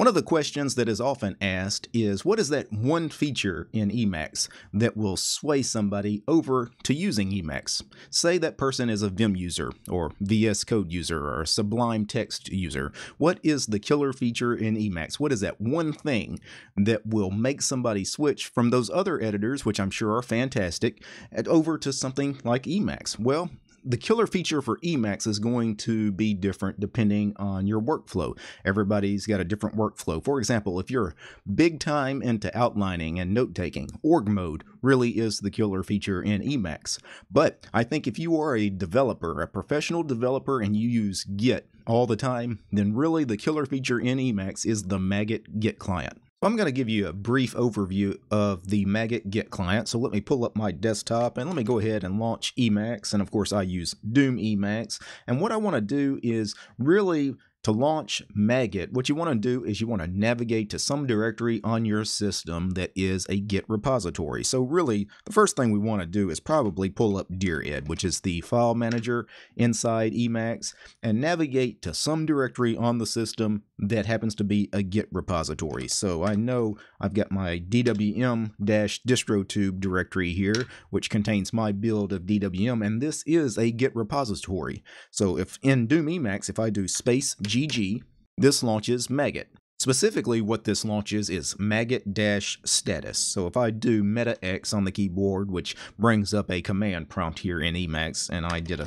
One of the questions that is often asked is what is that one feature in Emacs that will sway somebody over to using Emacs? Say that person is a Vim user, or VS Code user, or Sublime Text user. What is the killer feature in Emacs? What is that one thing that will make somebody switch from those other editors, which I'm sure are fantastic, over to something like Emacs? Well, the killer feature for Emacs is going to be different depending on your workflow. Everybody's got a different workflow. For example, if you're big time into outlining and note taking, org mode really is the killer feature in Emacs. But I think if you are a developer, a professional developer, and you use Git all the time, then really the killer feature in Emacs is the Maggot Git client. So I'm going to give you a brief overview of the Maggot Git client. So let me pull up my desktop and let me go ahead and launch Emacs. And of course, I use Doom Emacs. And what I want to do is really to launch Maggot, what you want to do is you want to navigate to some directory on your system that is a Git repository. So really, the first thing we want to do is probably pull up DearID, which is the file manager inside Emacs, and navigate to some directory on the system that happens to be a Git repository. So I know I've got my dwm-distrotube directory here, which contains my build of dwm, and this is a Git repository. So if in Doom Emacs, if I do space GG, this launches Megat, Specifically, what this launches is maggot-status. So if I do meta X on the keyboard, which brings up a command prompt here in Emacs, and I did a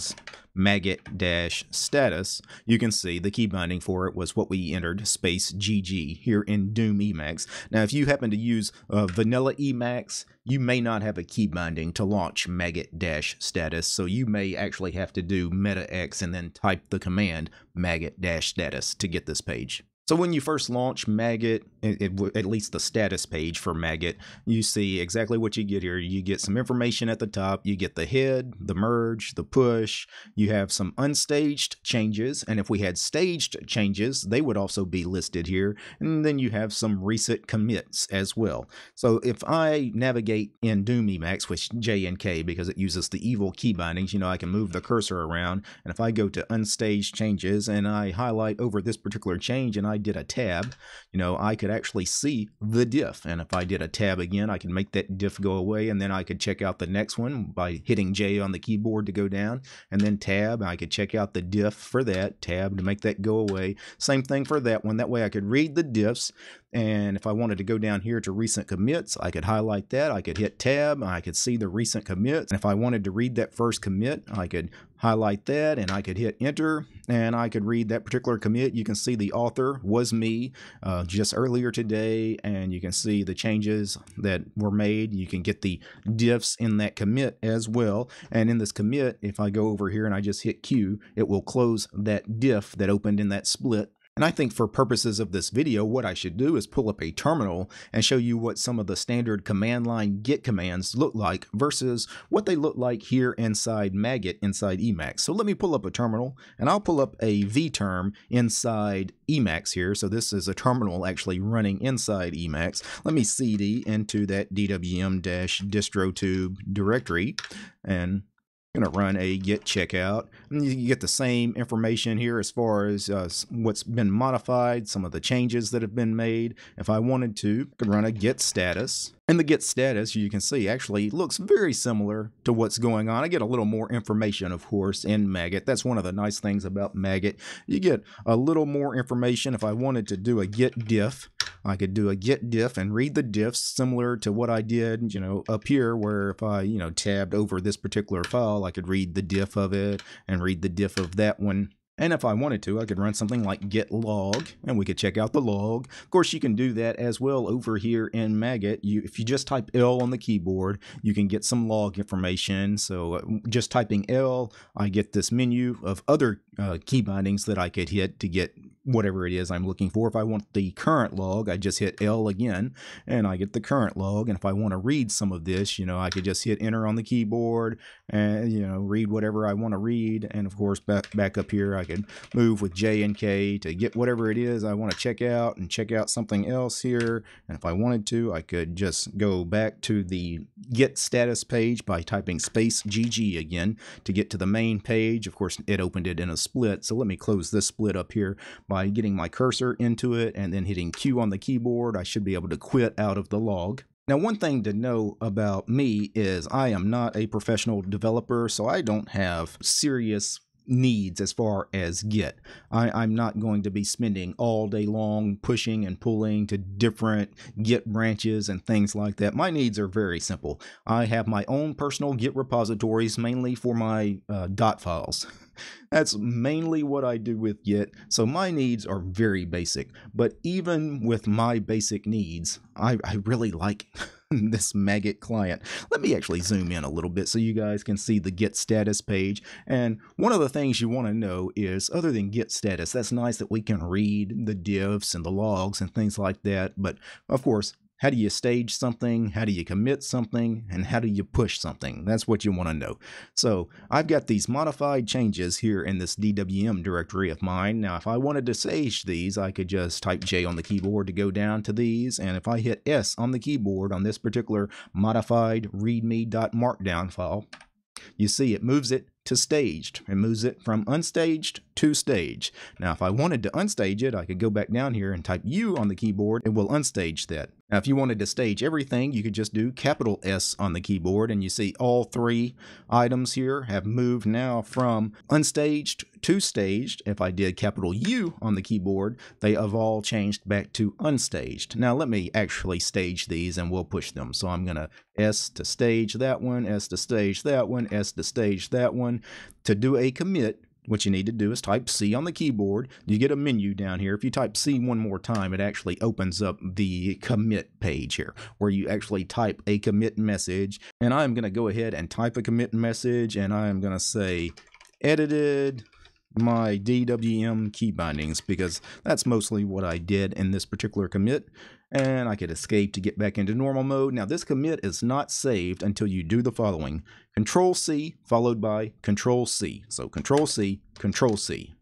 maggot-status, you can see the key binding for it was what we entered, space GG, here in Doom Emacs. Now, if you happen to use uh, vanilla Emacs, you may not have a key binding to launch maggot-status, so you may actually have to do meta X and then type the command maggot-status to get this page. So when you first launch Maggot, it, it, at least the status page for Maggot, you see exactly what you get here. You get some information at the top. You get the head, the merge, the push. You have some unstaged changes. And if we had staged changes, they would also be listed here. And then you have some recent commits as well. So if I navigate in Doom Emacs, with J and K, because it uses the evil key bindings, you know, I can move the cursor around. And if I go to unstaged changes and I highlight over this particular change and I I did a tab, you know, I could actually see the diff. And if I did a tab again, I could make that diff go away. And then I could check out the next one by hitting J on the keyboard to go down and then tab. I could check out the diff for that tab to make that go away. Same thing for that one. That way I could read the diffs. And if I wanted to go down here to recent commits, I could highlight that. I could hit tab. I could see the recent commits. And if I wanted to read that first commit, I could highlight that and I could hit enter and I could read that particular commit. You can see the author was me uh, just earlier today and you can see the changes that were made. You can get the diffs in that commit as well. And in this commit, if I go over here and I just hit Q, it will close that diff that opened in that split and I think for purposes of this video, what I should do is pull up a terminal and show you what some of the standard command line git commands look like versus what they look like here inside Maggot inside Emacs. So let me pull up a terminal and I'll pull up a vterm inside Emacs here. So this is a terminal actually running inside Emacs. Let me cd into that dwm-distrotube directory and going to run a git checkout. And you get the same information here as far as uh, what's been modified, some of the changes that have been made. If I wanted to, I could run a git status. And the git status, you can see, actually looks very similar to what's going on. I get a little more information, of course, in Maggot. That's one of the nice things about Maggot. You get a little more information. If I wanted to do a git diff, I could do a get diff and read the diffs similar to what I did, you know, up here where if I, you know, tabbed over this particular file, I could read the diff of it and read the diff of that one. And if I wanted to, I could run something like git log, and we could check out the log. Of course, you can do that as well over here in Maggot. You, if you just type L on the keyboard, you can get some log information. So uh, just typing L, I get this menu of other uh, key bindings that I could hit to get whatever it is I'm looking for. If I want the current log, I just hit L again and I get the current log. And if I want to read some of this, you know, I could just hit enter on the keyboard and, you know, read whatever I want to read. And of course, back, back up here, I could move with J and K to get whatever it is I want to check out and check out something else here. And if I wanted to, I could just go back to the get status page by typing space GG again to get to the main page. Of course, it opened it in a split. So let me close this split up here by getting my cursor into it and then hitting Q on the keyboard, I should be able to quit out of the log. Now, one thing to know about me is I am not a professional developer, so I don't have serious needs as far as Git. I, am not going to be spending all day long pushing and pulling to different Git branches and things like that. My needs are very simple. I have my own personal Git repositories, mainly for my uh, dot files. That's mainly what I do with Git. So my needs are very basic, but even with my basic needs, I, I really like this Maggot client. Let me actually zoom in a little bit so you guys can see the Git status page. And one of the things you want to know is other than Git status, that's nice that we can read the diffs and the logs and things like that. But of course, how do you stage something? How do you commit something? And how do you push something? That's what you want to know. So I've got these modified changes here in this DWM directory of mine. Now, if I wanted to stage these, I could just type J on the keyboard to go down to these. And if I hit S on the keyboard on this particular modified readme.markdown file, you see it moves it to staged. It moves it from unstaged to stage. Now, if I wanted to unstage it, I could go back down here and type U on the keyboard. It will unstage that. Now, if you wanted to stage everything, you could just do capital S on the keyboard, and you see all three items here have moved now from unstaged two staged, if I did capital U on the keyboard, they have all changed back to unstaged. Now let me actually stage these and we'll push them. So I'm going to S to stage that one, S to stage that one, S to stage that one. To do a commit, what you need to do is type C on the keyboard. You get a menu down here. If you type C one more time, it actually opens up the commit page here where you actually type a commit message. And I'm going to go ahead and type a commit message and I'm going to say edited my DWM key bindings because that's mostly what I did in this particular commit. And I could escape to get back into normal mode. Now this commit is not saved until you do the following. Control C followed by Control C. So Control C, Control C.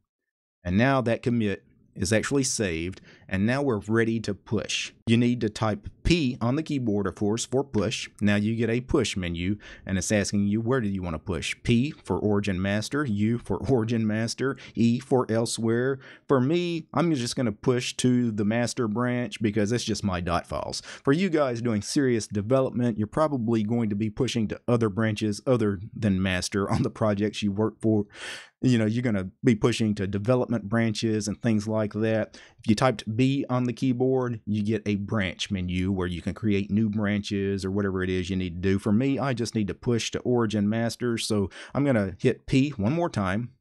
And now that commit is actually saved and now we're ready to push. You need to type P on the keyboard, of course, for push. Now you get a push menu, and it's asking you where do you want to push? P for origin master, U for origin master, E for elsewhere. For me, I'm just going to push to the master branch because it's just my dot files. For you guys doing serious development, you're probably going to be pushing to other branches other than master on the projects you work for you know, you're going to be pushing to development branches and things like that. If you typed B on the keyboard, you get a branch menu where you can create new branches or whatever it is you need to do. For me, I just need to push to origin master. So I'm going to hit P one more time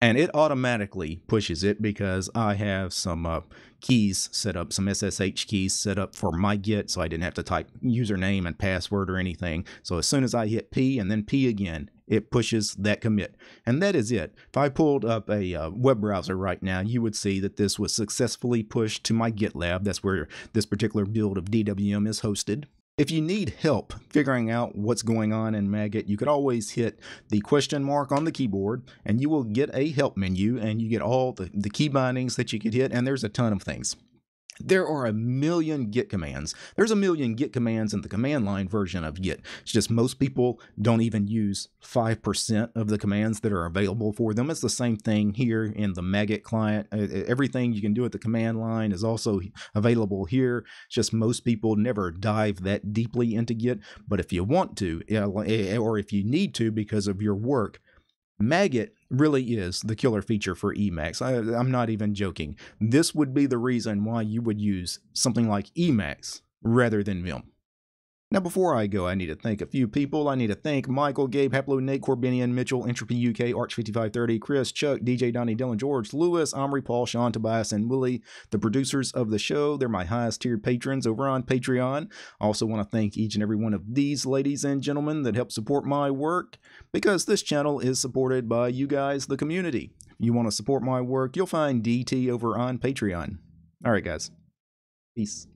and it automatically pushes it because I have some uh, keys set up, some SSH keys set up for my Git, so I didn't have to type username and password or anything. So as soon as I hit P and then P again, it pushes that commit. And that is it. If I pulled up a uh, web browser right now, you would see that this was successfully pushed to my GitLab. That's where this particular build of DWM is hosted. If you need help figuring out what's going on in Maggot, you could always hit the question mark on the keyboard and you will get a help menu and you get all the, the key bindings that you could hit and there's a ton of things. There are a million Git commands. There's a million Git commands in the command line version of Git. It's just most people don't even use 5% of the commands that are available for them. It's the same thing here in the Maggot client. Everything you can do at the command line is also available here. It's just most people never dive that deeply into Git. But if you want to, eh, or if you need to because of your work, Maggot really is the killer feature for Emacs. I, I'm not even joking. This would be the reason why you would use something like Emacs rather than Vim. Now, before I go, I need to thank a few people. I need to thank Michael, Gabe, Haplo, Nate, Corbinian, Mitchell, Entropy UK, Arch5530, Chris, Chuck, DJ Donnie, Dylan, George, Lewis, Omri, Paul, Sean, Tobias, and Willie, the producers of the show. They're my highest tier patrons over on Patreon. I also want to thank each and every one of these ladies and gentlemen that help support my work because this channel is supported by you guys, the community. If you want to support my work, you'll find DT over on Patreon. All right, guys. Peace.